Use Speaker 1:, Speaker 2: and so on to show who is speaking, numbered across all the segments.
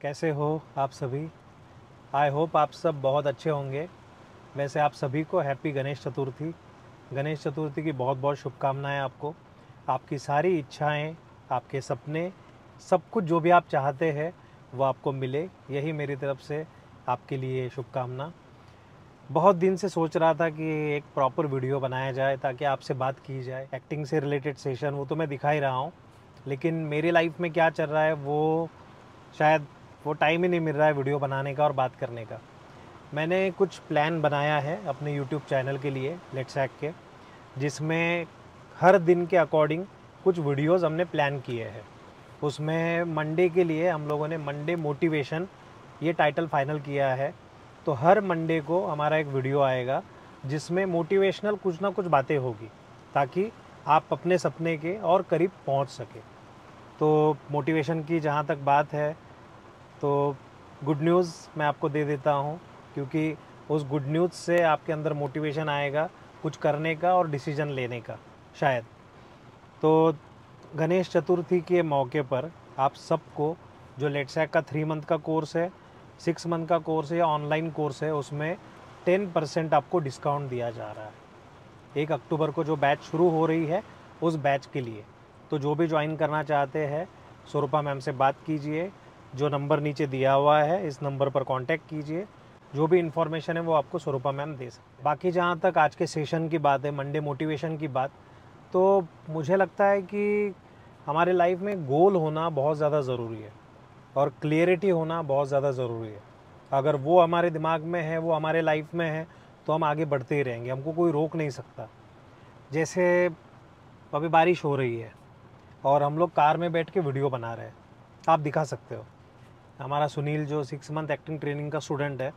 Speaker 1: कैसे हो आप सभी आई होप आप सब बहुत अच्छे होंगे वैसे आप सभी को हैप्पी गणेश चतुर्थी गणेश चतुर्थी की बहुत बहुत शुभकामनाएं आपको आपकी सारी इच्छाएं आपके सपने सब कुछ जो भी आप चाहते हैं वो आपको मिले यही मेरी तरफ से आपके लिए शुभकामना बहुत दिन से सोच रहा था कि एक प्रॉपर वीडियो बनाया जाए ताकि आपसे बात की जाए एक्टिंग से रिलेटेड सेशन वो तो मैं दिखा ही रहा हूँ लेकिन मेरी लाइफ में क्या चल रहा है वो शायद वो टाइम ही नहीं मिल रहा है वीडियो बनाने का और बात करने का मैंने कुछ प्लान बनाया है अपने यूट्यूब चैनल के लिए लेट्स एक्ट के जिसमें हर दिन के अकॉर्डिंग कुछ वीडियोस हमने प्लान किए हैं उसमें मंडे के लिए हम लोगों ने मंडे मोटिवेशन ये टाइटल फाइनल किया है तो हर मंडे को हमारा एक वीडियो आएगा जिसमें मोटिवेशनल कुछ ना कुछ बातें होगी ताकि आप अपने सपने के और करीब पहुंच सके तो मोटिवेशन की जहाँ तक बात है तो गुड न्यूज़ मैं आपको दे देता हूँ क्योंकि उस गुड न्यूज़ से आपके अंदर मोटिवेशन आएगा कुछ करने का और डिसीजन लेने का शायद तो गणेश चतुर्थी के मौके पर आप सबको जो लेटसैक का थ्री मंथ का कोर्स है सिक्स मंथ का कोर्स है या ऑनलाइन कोर्स है उसमें टेन परसेंट आपको डिस्काउंट दिया जा रहा है एक अक्टूबर को जो बैच शुरू हो रही है उस बैच के लिए तो जो भी ज्वाइन करना चाहते हैं स्वरूपा मैम से बात कीजिए जो नंबर नीचे दिया हुआ है इस नंबर पर कांटेक्ट कीजिए जो भी इन्फॉर्मेशन है वो आपको स्वरूपा मैम दे सकते हैं बाकी जहाँ तक आज के सेशन की बात है मंडे मोटिवेशन की बात तो मुझे लगता है कि हमारे लाइफ में गोल होना बहुत ज़्यादा ज़रूरी है और क्लियरिटी होना बहुत ज़्यादा ज़रूरी है अगर वो हमारे दिमाग में है वो हमारे लाइफ में है तो हम आगे बढ़ते ही रहेंगे हमको कोई रोक नहीं सकता जैसे अभी बारिश हो रही है और हम लोग कार में बैठ के वीडियो बना रहे हैं आप दिखा सकते हो हमारा सुनील जो सिक्स मंथ एक्टिंग ट्रेनिंग का स्टूडेंट है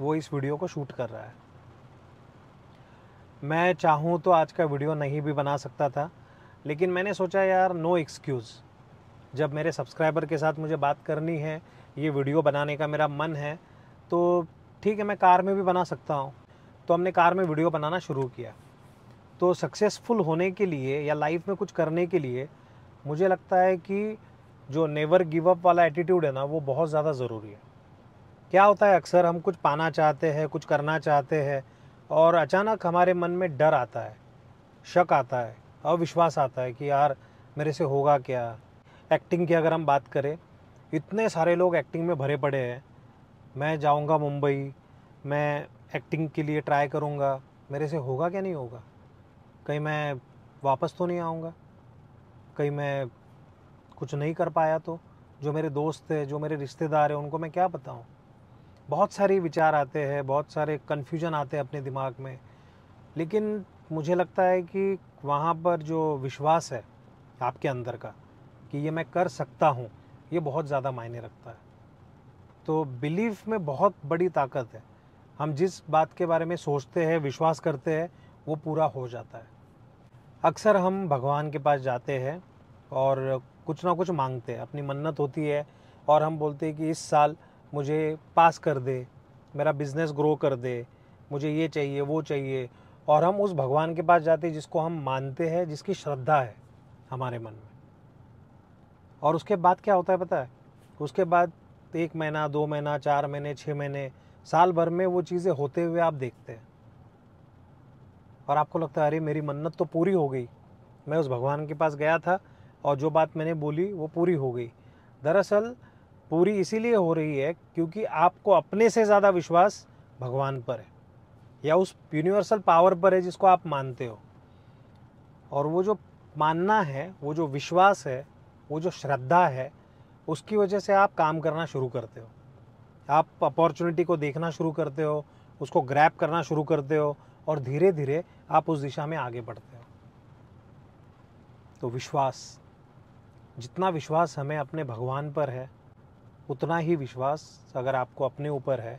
Speaker 1: वो इस वीडियो को शूट कर रहा है मैं चाहूँ तो आज का वीडियो नहीं भी बना सकता था लेकिन मैंने सोचा यार नो एक्सक्यूज़ जब मेरे सब्सक्राइबर के साथ मुझे बात करनी है ये वीडियो बनाने का मेरा मन है तो ठीक है मैं कार में भी बना सकता हूँ तो हमने कार में वीडियो बनाना शुरू किया तो सक्सेसफुल होने के लिए या लाइफ में कुछ करने के लिए मुझे लगता है कि जो नेवर गिव अप वाला एटीट्यूड है ना वो बहुत ज़्यादा ज़रूरी है क्या होता है अक्सर हम कुछ पाना चाहते हैं कुछ करना चाहते हैं और अचानक हमारे मन में डर आता है शक आता है अविश्वास आता है कि यार मेरे से होगा क्या एक्टिंग की अगर हम बात करें इतने सारे लोग एक्टिंग में भरे पड़े हैं मैं जाऊंगा मुंबई मैं एक्टिंग के लिए ट्राई करूंगा मेरे से होगा क्या नहीं होगा कहीं मैं वापस तो नहीं आऊँगा कहीं मैं कुछ नहीं कर पाया तो जो मेरे दोस्त है जो मेरे रिश्तेदार हैं उनको मैं क्या बताऊँ बहुत सारे विचार आते हैं बहुत सारे कन्फ्यूजन आते हैं अपने दिमाग में लेकिन मुझे लगता है कि वहाँ पर जो विश्वास है आपके अंदर का कि ये मैं कर सकता हूँ ये बहुत ज़्यादा मायने रखता है तो बिलीफ में बहुत बड़ी ताकत है हम जिस बात के बारे में सोचते हैं विश्वास करते हैं वो पूरा हो जाता है अक्सर हम भगवान के पास जाते हैं और कुछ ना कुछ मांगते हैं अपनी मन्नत होती है और हम बोलते हैं कि इस साल मुझे पास कर दे मेरा बिज़नेस ग्रो कर दे मुझे ये चाहिए वो चाहिए और हम उस भगवान के पास जाते हैं जिसको हम मानते हैं जिसकी श्रद्धा है हमारे मन में और उसके बाद क्या होता है पता है उसके बाद एक महीना दो महीना चार महीने छः महीने साल भर में वो चीज़ें होते हुए आप देखते हैं और आपको लगता है अरे मेरी मन्नत तो पूरी हो गई मैं उस भगवान के पास गया था और जो बात मैंने बोली वो पूरी हो गई दरअसल पूरी इसीलिए हो रही है क्योंकि आपको अपने से ज़्यादा विश्वास भगवान पर है या उस यूनिवर्सल पावर पर है जिसको आप मानते हो और वो जो मानना है वो जो विश्वास है वो जो श्रद्धा है उसकी वजह से आप काम करना शुरू करते हो आप अपॉर्चुनिटी को देखना शुरू करते हो उसको ग्रैप करना शुरू करते हो और धीरे धीरे आप उस दिशा में आगे बढ़ते हो तो विश्वास जितना विश्वास हमें अपने भगवान पर है उतना ही विश्वास अगर आपको अपने ऊपर है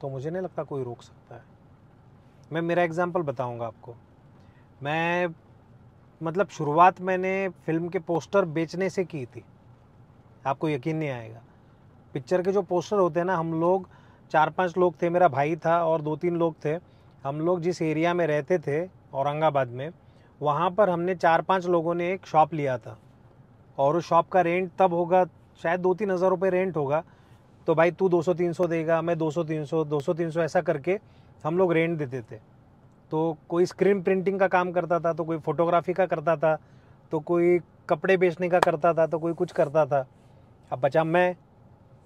Speaker 1: तो मुझे नहीं लगता कोई रोक सकता है मैं मेरा एग्ज़ाम्पल बताऊंगा आपको मैं मतलब शुरुआत मैंने फिल्म के पोस्टर बेचने से की थी आपको यकीन नहीं आएगा पिक्चर के जो पोस्टर होते हैं ना हम लोग चार पांच लोग थे मेरा भाई था और दो तीन लोग थे हम लोग जिस एरिया में रहते थे औरंगाबाद में वहाँ पर हमने चार पांच लोगों ने एक शॉप लिया था और उस शॉप का रेंट तब होगा शायद दो तीन हज़ार रुपये रेंट होगा तो भाई तू दो सौ तीन सौ देगा मैं दो सौ तीन सौ दो सौ तीन सौ ऐसा करके हम लोग रेंट देते थे तो कोई स्क्रीन प्रिंटिंग का काम करता था तो कोई फोटोग्राफी का करता था तो कोई कपड़े बेचने का करता था तो कोई कुछ करता था अब बचा मैं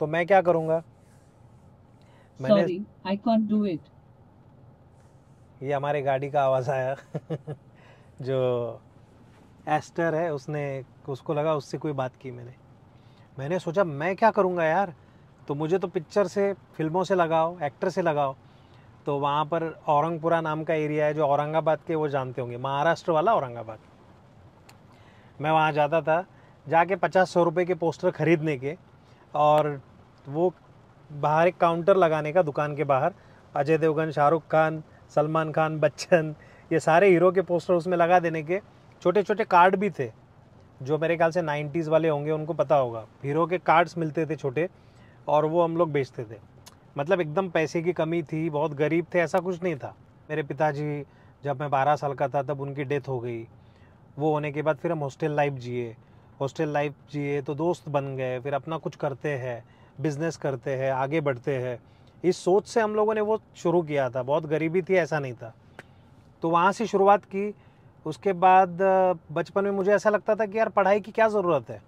Speaker 1: तो मैं क्या करूँगा मैंने आई कॉन्ट डू इट ये हमारे गाड़ी का आवाज़ आया जो एस्टर है उसने तो उसको लगा उससे कोई बात की मैंने मैंने सोचा मैं क्या करूँगा यार तो मुझे तो पिक्चर से फिल्मों से लगाओ एक्टर से लगाओ तो वहाँ पर औरंगपुरा नाम का एरिया है जो औरंगाबाद के वो जानते होंगे महाराष्ट्र वाला औरंगाबाद मैं वहाँ जाता था जाके पचास सौ रुपये के पोस्टर ख़रीदने के और वो बाहर एक काउंटर लगाने का दुकान के बाहर अजय देवगन शाहरुख खान सलमान खान बच्चन ये सारे हीरो के पोस्टर उसमें लगा देने के छोटे छोटे कार्ड भी थे जो मेरे ख्याल से नाइन्टीज़ वाले होंगे उनको पता होगा हीरो के कार्ड्स मिलते थे छोटे और वो हम लोग बेचते थे मतलब एकदम पैसे की कमी थी बहुत गरीब थे ऐसा कुछ नहीं था मेरे पिताजी जब मैं बारह साल का था तब उनकी डेथ हो गई वो होने के बाद फिर हम हॉस्टल लाइफ जिए हॉस्टल लाइफ जिए तो दोस्त बन गए फिर अपना कुछ करते हैं बिजनेस करते हैं आगे बढ़ते हैं इस सोच से हम लोगों ने वो शुरू किया था बहुत गरीबी थी ऐसा नहीं था तो वहाँ से शुरुआत की उसके बाद बचपन में मुझे ऐसा लगता था कि यार पढ़ाई की क्या ज़रूरत है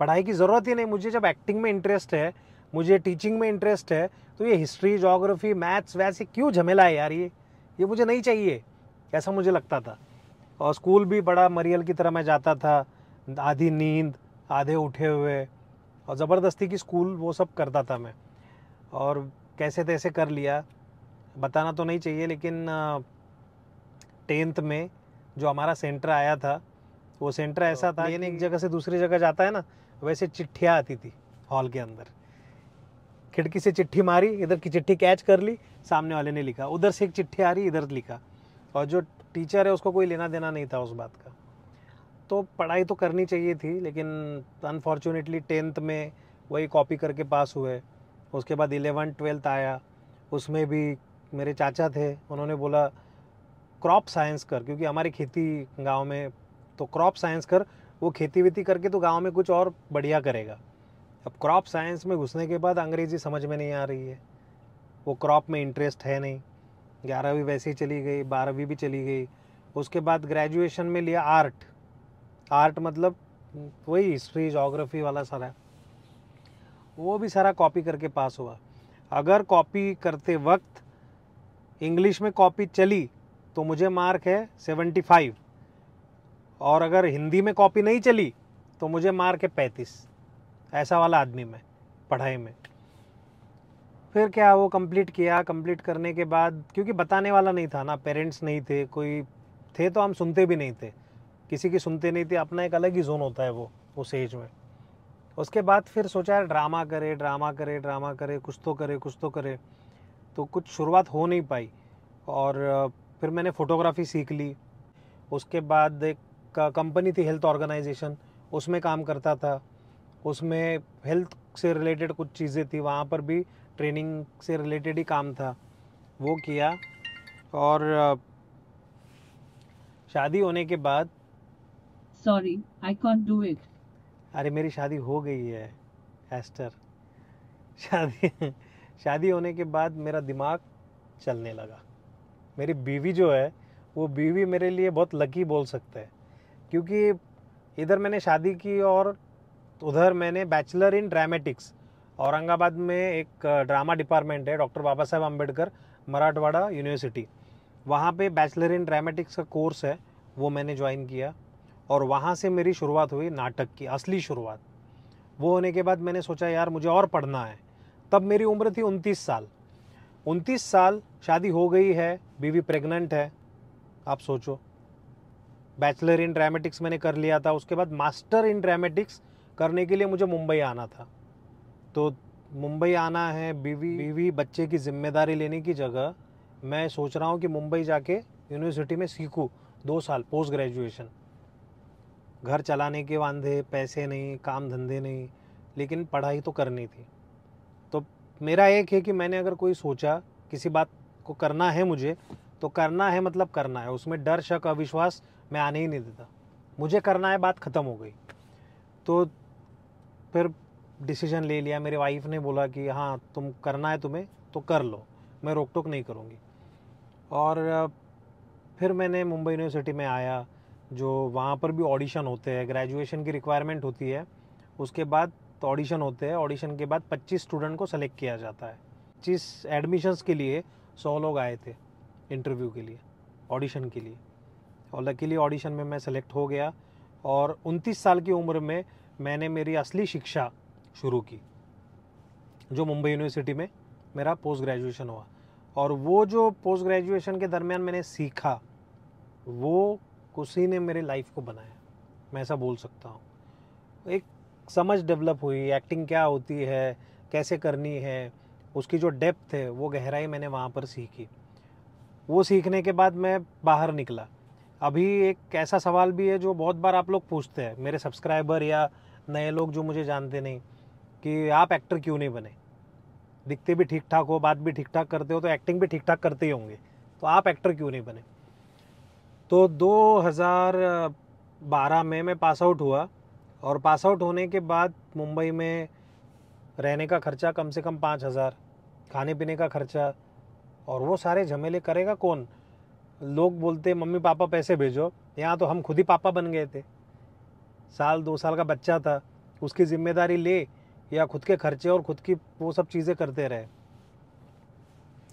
Speaker 1: पढ़ाई की ज़रूरत ही नहीं मुझे जब एक्टिंग में इंटरेस्ट है मुझे टीचिंग में इंटरेस्ट है तो ये हिस्ट्री जोग्राफी मैथ्स वैसे क्यों झमेला है यार ये ये मुझे नहीं चाहिए ऐसा मुझे लगता था और स्कूल भी बड़ा मरियल की तरह मैं जाता था आधी नींद आधे उठे हुए और ज़बरदस्ती की स्कूल वो सब करता था मैं और कैसे तैसे कर लिया बताना तो नहीं चाहिए लेकिन टेंथ में जो हमारा सेंटर आया था वो सेंटर तो ऐसा था यानी एक जगह से दूसरी जगह जाता है ना वैसे चिट्ठियाँ आती थी हॉल के अंदर खिड़की से चिट्ठी मारी इधर की चिट्ठी कैच कर ली सामने वाले ने लिखा उधर से एक चिट्ठी आ रही इधर लिखा और जो टीचर है उसको कोई लेना देना नहीं था उस बात का तो पढ़ाई तो करनी चाहिए थी लेकिन अनफॉर्चुनेटली टेंथ में वही कॉपी करके पास हुए उसके बाद इलेवन ट्वेल्थ आया उसमें भी मेरे चाचा थे उन्होंने बोला क्रॉप साइंस कर क्योंकि हमारी खेती गाँव में तो क्रॉप साइंस कर वो खेती वेती करके तो गाँव में कुछ और बढ़िया करेगा अब क्रॉप साइंस में घुसने के बाद अंग्रेज़ी समझ में नहीं आ रही है वो क्रॉप में इंटरेस्ट है नहीं ग्यारहवीं वैसे ही चली गई बारहवीं भी चली गई उसके बाद ग्रेजुएशन में लिया आर्ट आर्ट मतलब वही हिस्ट्री जोग्राफी वाला सारा वो भी सारा कॉपी करके पास हुआ अगर कॉपी करते वक्त इंग्लिश में कॉपी चली तो मुझे मार्क है 75 और अगर हिंदी में कॉपी नहीं चली तो मुझे मार्क है 35 ऐसा वाला आदमी मैं पढ़ाई में फिर क्या वो कंप्लीट किया कंप्लीट करने के बाद क्योंकि बताने वाला नहीं था ना पेरेंट्स नहीं थे कोई थे तो हम सुनते भी नहीं थे किसी की सुनते नहीं थे अपना एक अलग ही जोन होता है वो उस एज में उसके बाद फिर सोचा है ड्रामा करे ड्रामा करे ड्रामा करे कुछ तो करे कुछ तो करे तो कुछ शुरुआत हो नहीं पाई और फिर मैंने फ़ोटोग्राफ़ी सीख ली उसके बाद एक कंपनी थी हेल्थ ऑर्गेनाइजेशन उसमें काम करता था उसमें हेल्थ से रिलेटेड कुछ चीज़ें थी वहाँ पर भी ट्रेनिंग से रिलेटेड ही काम था वो किया और शादी होने के बाद sorry I can't do it अरे मेरी शादी हो गई है एस्टर शादी शादी होने के बाद मेरा दिमाग चलने लगा मेरी बीवी जो है वो बीवी मेरे लिए बहुत लकी बोल सकते हैं क्योंकि इधर मैंने शादी की और उधर मैंने बैचलर इन ड्रामेटिक्स औरंगाबाद में एक ड्रामा डिपार्टमेंट है डॉक्टर बाबा साहेब अम्बेडकर मराठवाड़ा यूनिवर्सिटी वहाँ पे बैचलर इन ड्रामेटिक्स का कोर्स है वो मैंने ज्वाइन किया और वहाँ से मेरी शुरुआत हुई नाटक की असली शुरुआत वो होने के बाद मैंने सोचा यार मुझे और पढ़ना है तब मेरी उम्र थी उनतीस साल उनतीस साल शादी हो गई है बीवी प्रेग्नेंट है आप सोचो बैचलर इन ड्रामेटिक्स मैंने कर लिया था उसके बाद मास्टर इन ड्रामेटिक्स करने के लिए मुझे मुंबई आना था तो मुंबई आना है बीवी बीवी बच्चे की जिम्मेदारी लेने की जगह मैं सोच रहा हूँ कि मुंबई जाके यूनिवर्सिटी में सीखूँ दो साल पोस्ट ग्रेजुएशन घर चलाने के वांधे पैसे नहीं काम धंधे नहीं लेकिन पढ़ाई तो करनी थी मेरा एक है कि मैंने अगर कोई सोचा किसी बात को करना है मुझे तो करना है मतलब करना है उसमें डर शक अविश्वास मैं आने ही नहीं देता मुझे करना है बात ख़त्म हो गई तो फिर डिसीजन ले लिया मेरे वाइफ ने बोला कि हाँ तुम करना है तुम्हें तो कर लो मैं रोक टोक नहीं करूँगी और फिर मैंने मुंबई यूनिवर्सिटी में आया जो वहाँ पर भी ऑडिशन होते हैं ग्रेजुएशन की रिक्वायरमेंट होती है उसके बाद तो ऑडिशन होते हैं ऑडिशन के बाद 25 स्टूडेंट को सेलेक्ट किया जाता है जिस एडमिशन्स के लिए 100 लोग आए थे इंटरव्यू के लिए ऑडिशन के लिए और लकीली ऑडिशन में मैं सेलेक्ट हो गया और 29 साल की उम्र में मैंने मेरी असली शिक्षा शुरू की जो मुंबई यूनिवर्सिटी में मेरा पोस्ट ग्रेजुएशन हुआ और वो जो पोस्ट ग्रेजुएशन के दरमियान मैंने सीखा वो उसी ने मेरे लाइफ को बनाया मैं ऐसा बोल सकता हूँ एक समझ डेवलप हुई एक्टिंग क्या होती है कैसे करनी है उसकी जो डेप्थ है वो गहराई मैंने वहाँ पर सीखी वो सीखने के बाद मैं बाहर निकला अभी एक ऐसा सवाल भी है जो बहुत बार आप लोग पूछते हैं मेरे सब्सक्राइबर या नए लोग जो मुझे जानते नहीं कि आप एक्टर क्यों नहीं बने दिखते भी ठीक ठाक हो बात भी ठीक ठाक करते हो तो एक्टिंग भी ठीक ठाक करते ही होंगे तो आप एक्टर क्यों नहीं बने तो 2012 में मैं पास आउट हुआ और पास आउट होने के बाद मुंबई में रहने का खर्चा कम से कम पाँच हज़ार खाने पीने का खर्चा और वो सारे झमेले करेगा कौन लोग बोलते मम्मी पापा पैसे भेजो यहाँ तो हम खुद ही पापा बन गए थे साल दो साल का बच्चा था उसकी जिम्मेदारी ले या खुद के खर्चे और खुद की वो सब चीज़ें करते रहे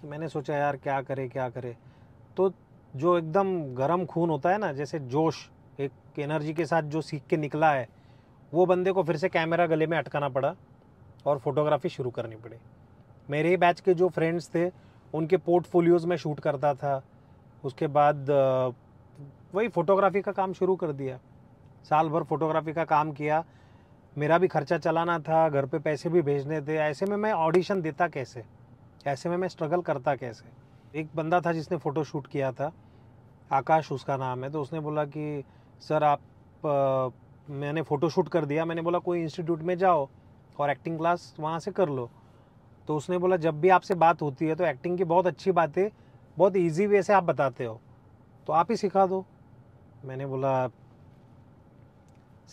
Speaker 1: तो मैंने सोचा यार क्या करे क्या करे तो जो एकदम गर्म खून होता है ना जैसे जोश एक एनर्जी के साथ जो सीख के निकला है वो बंदे को फिर से कैमरा गले में अटकाना पड़ा और फोटोग्राफी शुरू करनी पड़ी मेरे ही बैच के जो फ्रेंड्स थे उनके पोर्टफोलियोज़ में शूट करता था उसके बाद वही फ़ोटोग्राफी का काम शुरू कर दिया साल भर फोटोग्राफी का काम किया मेरा भी खर्चा चलाना था घर पे पैसे भी भेजने थे ऐसे में मैं ऑडिशन देता कैसे ऐसे में मैं स्ट्रगल करता कैसे एक बंदा था जिसने फ़ोटो शूट किया था आकाश उसका नाम है तो उसने बोला कि सर आप मैंने फ़ोटोशूट कर दिया मैंने बोला कोई इंस्टीट्यूट में जाओ और एक्टिंग क्लास वहाँ से कर लो तो उसने बोला जब भी आपसे बात होती है तो एक्टिंग की बहुत अच्छी बात है बहुत ईजी वे से आप बताते हो तो आप ही सिखा दो मैंने बोला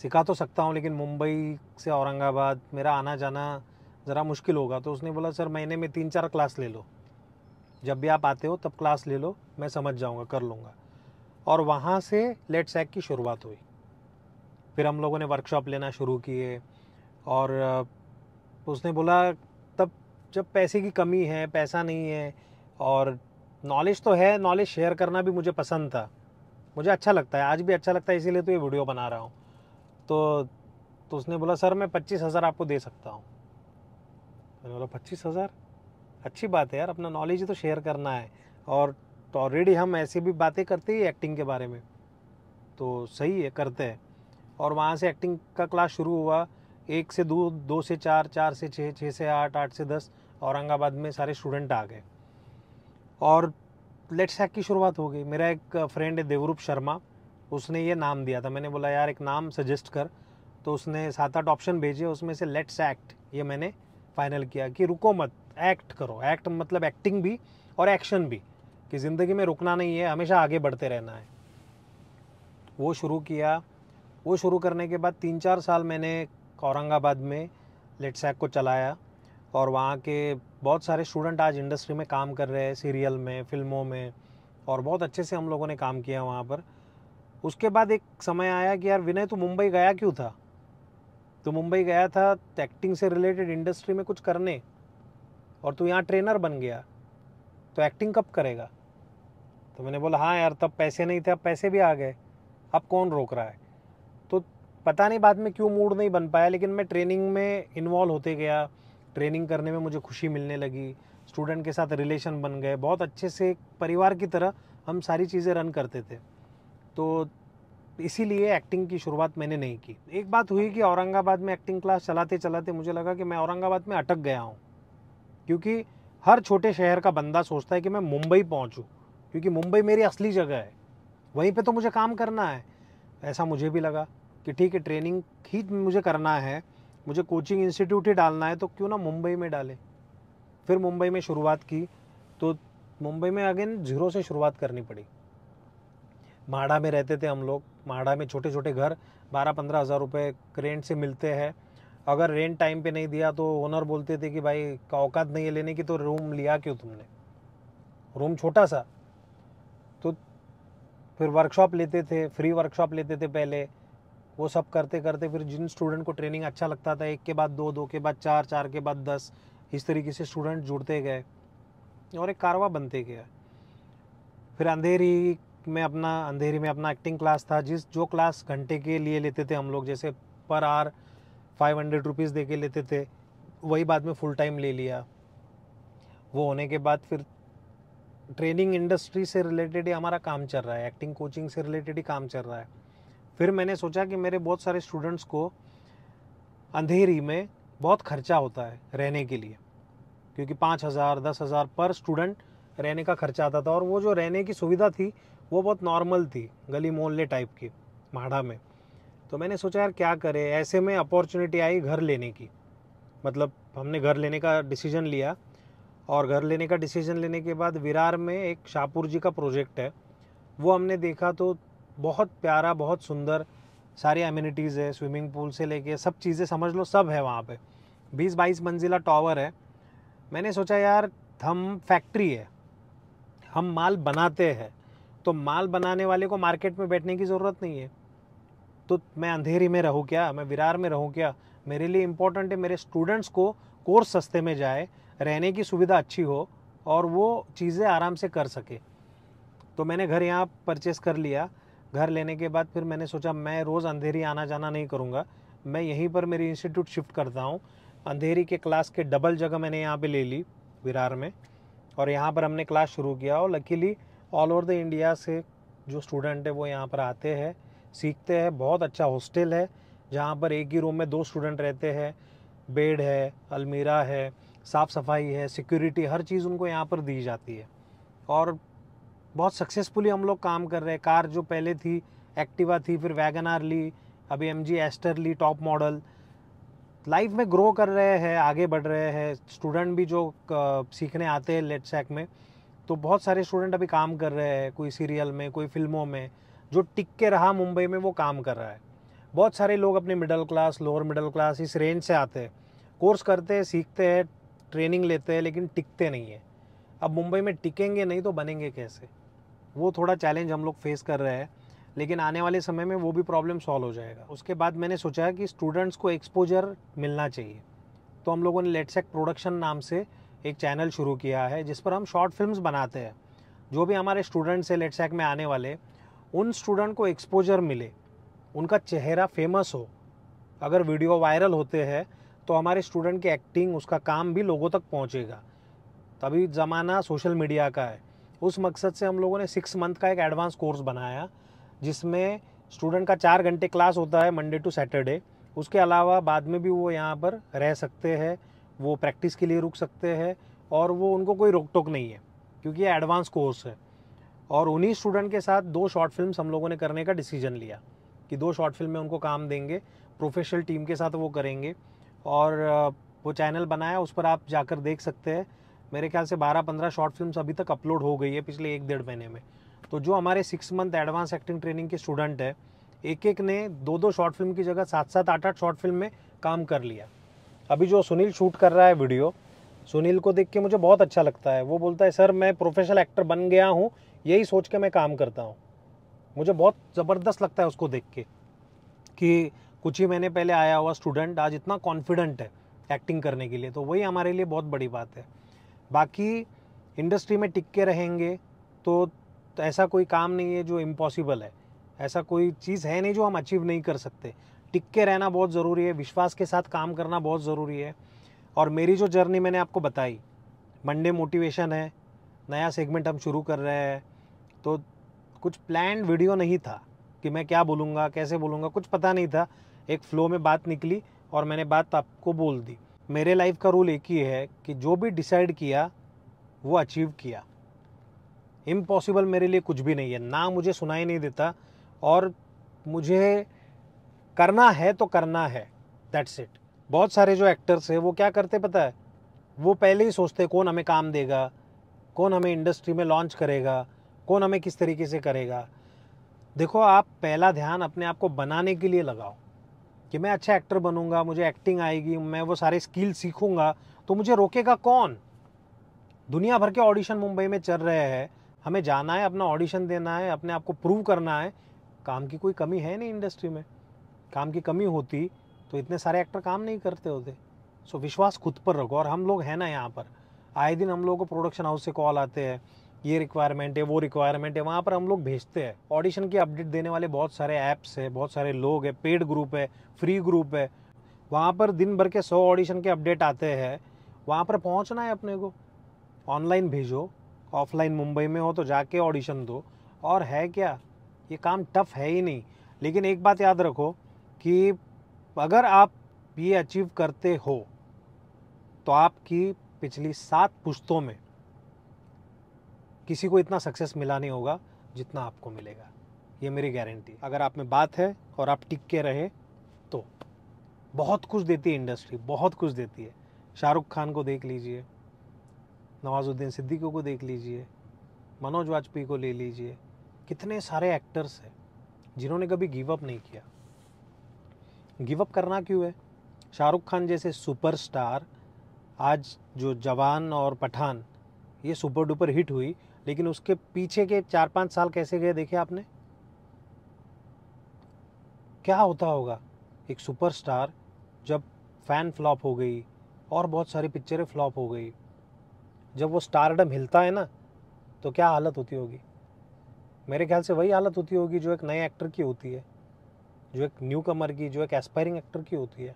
Speaker 1: सिखा तो सकता हूँ लेकिन मुंबई से औरंगाबाद मेरा आना जाना ज़रा मुश्किल होगा तो उसने बोला सर महीने में तीन चार क्लास ले लो जब भी आप आते हो तब क्लास ले लो मैं समझ जाऊँगा कर लूँगा और वहाँ से लेट सैक की शुरुआत हुई फिर हम लोगों ने वर्कशॉप लेना शुरू किए और उसने बोला तब जब पैसे की कमी है पैसा नहीं है और नॉलेज तो है नॉलेज शेयर करना भी मुझे पसंद था मुझे अच्छा लगता है आज भी अच्छा लगता है इसीलिए तो ये वीडियो बना रहा हूँ तो तो उसने बोला सर मैं पच्चीस हज़ार आपको दे सकता हूँ मैंने बोला पच्चीस हज़ार अच्छी बात है यार अपना नॉलेज तो शेयर करना है और ऑलरेडी हम ऐसी भी बातें करते ही एक्टिंग के बारे में तो सही है करते हैं और वहाँ से एक्टिंग का क्लास शुरू हुआ एक से दो दो से चार चार से छः छः से आठ आठ से दस औरंगाबाद में सारे स्टूडेंट आ गए और लेट्स एक्ट की शुरुआत हो गई मेरा एक फ्रेंड है देवरूप शर्मा उसने ये नाम दिया था मैंने बोला यार एक नाम सजेस्ट कर तो उसने सात आठ ऑप्शन भेजे उसमें से लेट्स एक्ट ये मैंने फाइनल किया कि रुको मत एक्ट करो एक्ट मतलब एक्टिंग भी और एक्शन भी कि ज़िंदगी में रुकना नहीं है हमेशा आगे बढ़ते रहना है वो शुरू किया वो शुरू करने के बाद तीन चार साल मैंने औरंगाबाद में लेटसैक को चलाया और वहाँ के बहुत सारे स्टूडेंट आज इंडस्ट्री में काम कर रहे हैं सीरियल में फिल्मों में और बहुत अच्छे से हम लोगों ने काम किया वहाँ पर उसके बाद एक समय आया कि यार विनय तू मुंबई गया क्यों था तो मुंबई गया था एक्टिंग से रिलेटेड इंडस्ट्री में कुछ करने और तू यहाँ ट्रेनर बन गया तो एक्टिंग कब करेगा तो मैंने बोला हाँ यार तब पैसे नहीं थे अब पैसे भी आ गए अब कौन रोक रहा है पता नहीं बाद में क्यों मूड नहीं बन पाया लेकिन मैं ट्रेनिंग में इन्वॉल्व होते गया ट्रेनिंग करने में मुझे खुशी मिलने लगी स्टूडेंट के साथ रिलेशन बन गए बहुत अच्छे से एक परिवार की तरह हम सारी चीज़ें रन करते थे तो इसीलिए एक्टिंग की शुरुआत मैंने नहीं की एक बात हुई कि औरंगाबाद में एक्टिंग क्लास चलाते चलाते मुझे लगा कि मैं औरंगाबाद में अटक गया हूँ क्योंकि हर छोटे शहर का बंदा सोचता है कि मैं मुंबई पहुँचूँ क्योंकि मुंबई मेरी असली जगह है वहीं पे तो मुझे काम करना है ऐसा मुझे भी लगा कि ठीक है ट्रेनिंग ही मुझे करना है मुझे कोचिंग इंस्टीट्यूट ही डालना है तो क्यों ना मुंबई में डालें फिर मुंबई में शुरुआत की तो मुंबई में अगेन जीरो से शुरुआत करनी पड़ी माड़ा में रहते थे हम लोग माड़ा में छोटे छोटे घर बारह पंद्रह हज़ार रुपये रेंट से मिलते हैं अगर रेंट टाइम पे नहीं दिया तो ओनर बोलते थे कि भाई औकात नहीं है लेने की तो रूम लिया क्यों तुमने रूम छोटा सा तो फिर वर्कशॉप लेते थे फ्री वर्कशॉप लेते थे पहले वो सब करते करते फिर जिन स्टूडेंट को ट्रेनिंग अच्छा लगता था एक के बाद दो दो के बाद चार चार के बाद दस इस तरीके से स्टूडेंट जुड़ते गए और एक कारवा बनते गया फिर अंधेरी में अपना अंधेरी में अपना एक्टिंग क्लास था जिस जो क्लास घंटे के लिए लेते थे हम लोग जैसे per hour five hundred rupees दे के लेते थे वही बाद में फुल टाइम ले लिया वो होने के बाद फिर ट्रेनिंग इंडस्ट्री से रिलेटेड ही हमारा काम चल रहा है एक्टिंग कोचिंग से रिलेटेड ही काम चल रहा है फिर मैंने सोचा कि मेरे बहुत सारे स्टूडेंट्स को अंधेरी में बहुत खर्चा होता है रहने के लिए क्योंकि पाँच हज़ार दस हज़ार पर स्टूडेंट रहने का खर्चा आता था और वो जो रहने की सुविधा थी वो बहुत नॉर्मल थी गली मोहल्ले टाइप की माड़ा में तो मैंने सोचा यार क्या करें ऐसे में अपॉर्चुनिटी आई घर लेने की मतलब हमने घर लेने का डिसीजन लिया और घर लेने का डिसीजन लेने के बाद विरार में एक शाहपुर जी का प्रोजेक्ट है वो हमने देखा तो बहुत प्यारा बहुत सुंदर सारी अम्यूनिटीज़ है स्विमिंग पूल से लेके सब चीज़ें समझ लो सब है वहाँ पे बीस बाईस मंजिला टावर है मैंने सोचा यार हम फैक्ट्री है हम माल बनाते हैं तो माल बनाने वाले को मार्केट में बैठने की ज़रूरत नहीं है तो मैं अंधेरी में रहूँ क्या मैं विरार में रहूँ क्या मेरे लिए इम्पोर्टेंट है मेरे स्टूडेंट्स को कोर्स सस्ते में जाए रहने की सुविधा अच्छी हो और वो चीज़ें आराम से कर सके तो मैंने घर यहाँ परचेस कर लिया घर लेने के बाद फिर मैंने सोचा मैं रोज़ अंधेरी आना जाना नहीं करूँगा मैं यहीं पर मेरी इंस्टीट्यूट शिफ्ट करता हूँ अंधेरी के क्लास के डबल जगह मैंने यहाँ पे ले ली विरार में और यहाँ पर हमने क्लास शुरू किया और luckily all over the India से जो स्टूडेंट है वो यहाँ पर आते हैं सीखते हैं बहुत अच्छा हॉस्टल है जहाँ पर एक ही रूम में दो स्टूडेंट रहते हैं बेड है अलमीरा है साफ़ सफाई है सिक्योरिटी हर चीज़ उनको यहाँ पर दी जाती है और बहुत सक्सेसफुली हम लोग काम कर रहे हैं कार जो पहले थी एक्टिवा थी फिर वैगन ली अभी एम जी एस्टर ली टॉप मॉडल लाइफ में ग्रो कर रहे हैं आगे बढ़ रहे हैं स्टूडेंट भी जो सीखने आते हैं लेट सेक में तो बहुत सारे स्टूडेंट अभी काम कर रहे हैं कोई सीरियल में कोई फिल्मों में जो टिक के रहा मुंबई में वो काम कर रहा है बहुत सारे लोग अपने middle class lower middle class इस रेंज से आते हैं कोर्स करते हैं सीखते हैं ट्रेनिंग लेते हैं लेकिन टिकते नहीं है अब मुंबई में टिकेंगे नहीं तो बनेंगे कैसे वो थोड़ा चैलेंज हम लोग फेस कर रहे हैं लेकिन आने वाले समय में वो भी प्रॉब्लम सॉल्व हो जाएगा उसके बाद मैंने सोचा कि स्टूडेंट्स को एक्सपोजर मिलना चाहिए तो हम लोगों ने लेट्सेक प्रोडक्शन नाम से एक चैनल शुरू किया है जिस पर हम शॉर्ट फिल्म्स बनाते हैं जो भी हमारे स्टूडेंट्स हैं लेट्सैक में आने वाले उन स्टूडेंट को एक्सपोजर मिले उनका चेहरा फेमस हो अगर वीडियो वायरल होते हैं तो हमारे स्टूडेंट की एक्टिंग उसका काम भी लोगों तक पहुँचेगा तभी ज़माना सोशल मीडिया का है उस मकसद से हम लोगों ने सिक्स मंथ का एक एडवांस कोर्स बनाया जिसमें स्टूडेंट का चार घंटे क्लास होता है मंडे टू सैटरडे उसके अलावा बाद में भी वो यहाँ पर रह सकते हैं वो प्रैक्टिस के लिए रुक सकते हैं और वो उनको कोई रोक टोक नहीं है क्योंकि ये एडवांस कोर्स है और उन्हीं स्टूडेंट के साथ दो शॉर्ट फिल्म हम लोगों ने करने का डिसीजन लिया कि दो शॉर्ट फिल्म में उनको काम देंगे प्रोफेशनल टीम के साथ वो करेंगे और वो चैनल बनाया उस पर आप जाकर देख सकते हैं मेरे ख्याल से 12-15 शॉर्ट फिल्म्स अभी तक अपलोड हो गई है पिछले एक डेढ़ महीने में तो जो हमारे six month advance acting training के स्टूडेंट है एक एक ने दो दो शॉर्ट फिल्म की जगह सात सात आठ आठ शॉर्ट फिल्म में काम कर लिया अभी जो सुनील शूट कर रहा है वीडियो सुनील को देख के मुझे बहुत अच्छा लगता है वो बोलता है सर मैं प्रोफेशनल एक्टर बन गया हूँ यही सोच के मैं काम करता हूँ मुझे बहुत ज़बरदस्त लगता है उसको देख के कि कुछ ही महीने पहले आया हुआ स्टूडेंट आज इतना कॉन्फिडेंट है एक्टिंग करने के लिए तो वही हमारे लिए बहुत बड़ी बात है बाकी इंडस्ट्री में टिक के रहेंगे तो, तो ऐसा कोई काम नहीं है जो इम्पॉसिबल है ऐसा कोई चीज़ है नहीं जो हम अचीव नहीं कर सकते टिक के रहना बहुत ज़रूरी है विश्वास के साथ काम करना बहुत ज़रूरी है और मेरी जो जर्नी मैंने आपको बताई मंडे मोटिवेशन है नया सेगमेंट हम शुरू कर रहे हैं तो कुछ प्लान वीडियो नहीं था कि मैं क्या बोलूँगा कैसे बोलूँगा कुछ पता नहीं था एक फ़्लो में बात निकली और मैंने बात आपको बोल दी मेरे लाइफ का रूल एक ही है कि जो भी डिसाइड किया वो अचीव किया इम्पॉसिबल मेरे लिए कुछ भी नहीं है ना मुझे सुनाई नहीं देता और मुझे करना है तो करना है दैट्स इट बहुत सारे जो एक्टर्स हैं वो क्या करते पता है वो पहले ही सोचते कौन हमें काम देगा कौन हमें इंडस्ट्री में लॉन्च करेगा कौन हमें किस तरीके से करेगा देखो आप पहला ध्यान अपने आप को बनाने के लिए लगाओ कि मैं अच्छा एक्टर बनूंगा मुझे एक्टिंग आएगी मैं वो सारे स्किल सीखूंगा तो मुझे रोकेगा कौन दुनिया भर के ऑडिशन मुंबई में चल रहे हैं हमें जाना है अपना ऑडिशन देना है अपने आप को प्रूव करना है काम की कोई कमी है नहीं इंडस्ट्री में काम की कमी होती तो इतने सारे एक्टर काम नहीं करते होते सो विश्वास खुद पर रखो और हम लोग हैं ना यहाँ पर आए दिन हम लोगों को प्रोडक्शन हाउस से कॉल आते हैं ये रिक्वायरमेंट है वो रिक्वायरमेंट है वहाँ पर हम लोग भेजते हैं ऑडिशन की अपडेट देने वाले बहुत सारे ऐप्स है बहुत सारे लोग हैं पेड ग्रुप है फ्री ग्रुप है वहाँ पर दिन भर के सौ ऑडिशन के अपडेट आते हैं वहाँ पर पहुँचना है अपने को ऑनलाइन भेजो ऑफलाइन मुंबई में हो तो जाके ऑडिशन दो और है क्या ये काम टफ है ही नहीं लेकिन एक बात याद रखो कि अगर आप ये अचीव करते हो तो आपकी पिछली सात पुश्तों में किसी को इतना सक्सेस मिला नहीं होगा जितना आपको मिलेगा ये मेरी गारंटी अगर आप में बात है और आप टिक के रहे तो बहुत कुछ देती है इंडस्ट्री बहुत कुछ देती है शाहरुख खान को देख लीजिए नवाजुद्दीन सिद्दीकी को देख लीजिए मनोज वाजपेयी को ले लीजिए कितने सारे एक्टर्स हैं जिन्होंने कभी गिव अप नहीं किया गिव अप करना क्यों है शाहरुख खान जैसे सुपरस्टार आज जो जवान और पठान ये सुपर डुपर हिट हुई लेकिन उसके पीछे के चार पाँच साल कैसे गए देखे आपने क्या होता होगा एक सुपरस्टार जब फैन फ्लॉप हो गई और बहुत सारी पिक्चरें फ्लॉप हो गई जब वो स्टारडम हिलता है ना तो क्या हालत होती होगी मेरे ख्याल से वही हालत होती होगी जो एक नए एक्टर की होती है जो एक न्यू कमर की जो एक एस्पायरिंग एक्टर की होती है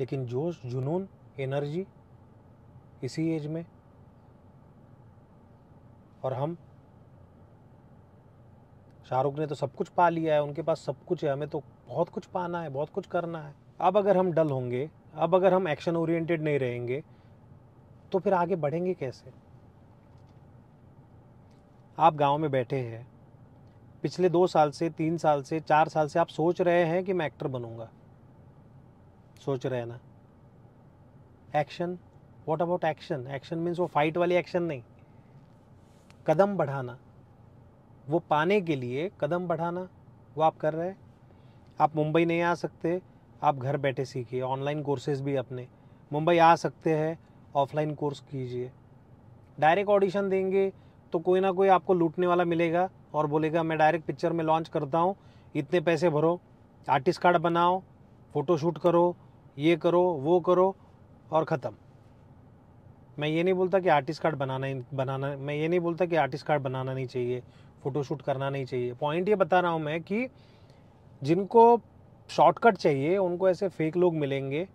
Speaker 1: लेकिन जोश जुनून एनर्जी इसी एज में और हम शाहरुख ने तो सब कुछ पा लिया है उनके पास सब कुछ है हमें तो बहुत कुछ पाना है बहुत कुछ करना है अब अगर हम डल होंगे अब अगर हम एक्शन ओरिएंटेड नहीं रहेंगे तो फिर आगे बढ़ेंगे कैसे आप गांव में बैठे हैं पिछले दो साल से तीन साल से चार साल से आप सोच रहे हैं कि मैं एक्टर बनूंगा सोच रहे हैं ना action what about action action means वो फाइट वाली एक्शन नहीं कदम बढ़ाना वो पाने के लिए कदम बढ़ाना वो आप कर रहे हैं आप मुंबई नहीं आ सकते आप घर बैठे सीखिए ऑनलाइन कोर्सेज भी अपने मुंबई आ सकते हैं ऑफलाइन कोर्स कीजिए डायरेक्ट ऑडिशन देंगे तो कोई ना कोई आपको लूटने वाला मिलेगा और बोलेगा मैं डायरेक्ट पिक्चर में लॉन्च करता हूँ इतने पैसे भरो आर्टिस्ट कार्ड बनाओ फोटोशूट करो ये करो वो करो और ख़त्म मैं ये नहीं बोलता कि आर्टिस्ट कार्ड बनाना ही बनाना मैं ये नहीं बोलता कि आर्टिस्ट कार्ड बनाना नहीं चाहिए फ़ोटोशूट करना नहीं चाहिए पॉइंट ये बता रहा हूँ मैं कि जिनको शॉर्टकट चाहिए उनको ऐसे फेक लोग मिलेंगे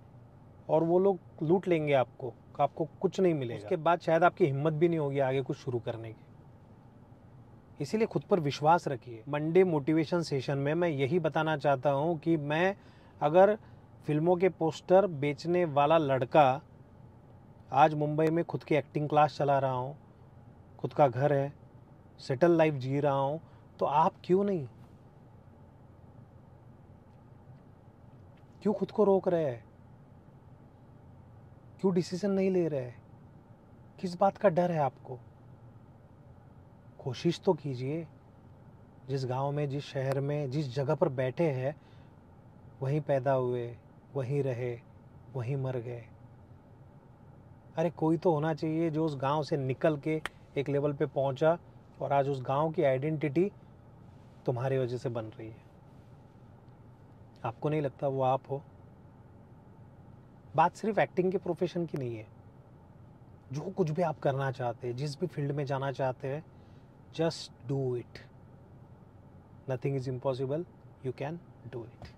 Speaker 1: और वो लोग लूट लेंगे आपको आपको कुछ नहीं मिलेगा उसके बाद शायद आपकी हिम्मत भी नहीं होगी आगे कुछ शुरू करने की इसीलिए खुद पर विश्वास रखिए मंडे मोटिवेशन सेशन में मैं यही बताना चाहता हूँ कि मैं अगर फिल्मों के पोस्टर बेचने वाला लड़का आज मुंबई में खुद की एक्टिंग क्लास चला रहा हूँ खुद का घर है सेटल लाइफ जी रहा हूँ तो आप क्यों नहीं क्यों खुद को रोक रहे हैं क्यों डिसीजन नहीं ले रहे हैं किस बात का डर है आपको कोशिश तो कीजिए जिस गांव में जिस शहर में जिस जगह पर बैठे हैं वहीं पैदा हुए वहीं रहे वहीं मर गए अरे कोई तो होना चाहिए जो उस गांव से निकल के एक लेवल पे पहुंचा और आज उस गांव की आइडेंटिटी तुम्हारी वजह से बन रही है आपको नहीं लगता वो आप हो बात सिर्फ एक्टिंग के प्रोफेशन की नहीं है जो कुछ भी आप करना चाहते हैं जिस भी फील्ड में जाना चाहते हैं just do it nothing is impossible you can do it